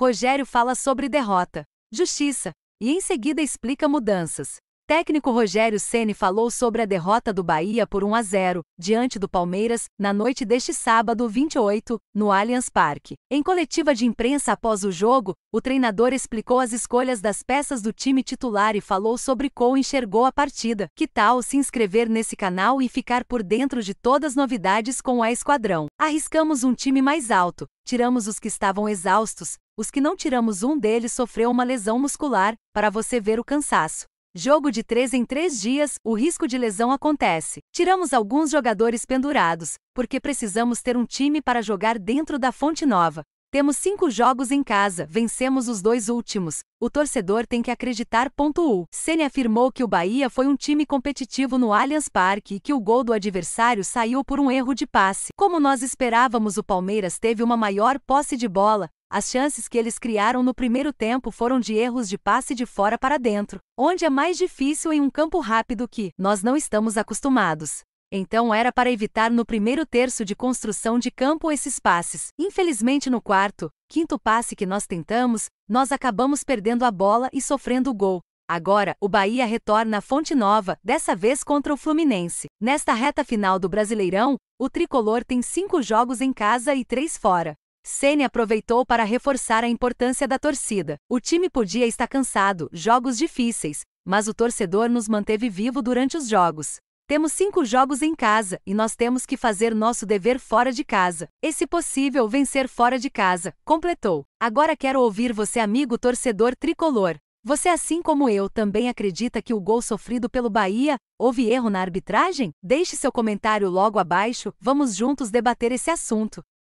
Rogério fala sobre derrota, justiça, e em seguida explica mudanças. Técnico Rogério Ceni falou sobre a derrota do Bahia por 1 a 0 diante do Palmeiras na noite deste sábado 28, no Allianz Parque. Em coletiva de imprensa após o jogo, o treinador explicou as escolhas das peças do time titular e falou sobre como enxergou a partida. Que tal se inscrever nesse canal e ficar por dentro de todas as novidades com a Esquadrão? Arriscamos um time mais alto, tiramos os que estavam exaustos, os que não tiramos um deles sofreu uma lesão muscular, para você ver o cansaço. Jogo de 3 em 3 dias, o risco de lesão acontece. Tiramos alguns jogadores pendurados, porque precisamos ter um time para jogar dentro da Fonte Nova. Temos cinco jogos em casa, vencemos os dois últimos. O torcedor tem que acreditar. U. Sene afirmou que o Bahia foi um time competitivo no Allianz Parque e que o gol do adversário saiu por um erro de passe. Como nós esperávamos, o Palmeiras teve uma maior posse de bola, as chances que eles criaram no primeiro tempo foram de erros de passe de fora para dentro, onde é mais difícil em um campo rápido que nós não estamos acostumados. Então era para evitar no primeiro terço de construção de campo esses passes. Infelizmente no quarto, quinto passe que nós tentamos, nós acabamos perdendo a bola e sofrendo o gol. Agora, o Bahia retorna à Fonte Nova, dessa vez contra o Fluminense. Nesta reta final do Brasileirão, o tricolor tem cinco jogos em casa e três fora. Ceni aproveitou para reforçar a importância da torcida. O time podia estar cansado, jogos difíceis, mas o torcedor nos manteve vivo durante os jogos. Temos cinco jogos em casa e nós temos que fazer nosso dever fora de casa. E se possível, vencer fora de casa, completou. Agora quero ouvir você, amigo torcedor tricolor. Você, assim como eu, também acredita que o gol sofrido pelo Bahia houve erro na arbitragem? Deixe seu comentário logo abaixo, vamos juntos debater esse assunto.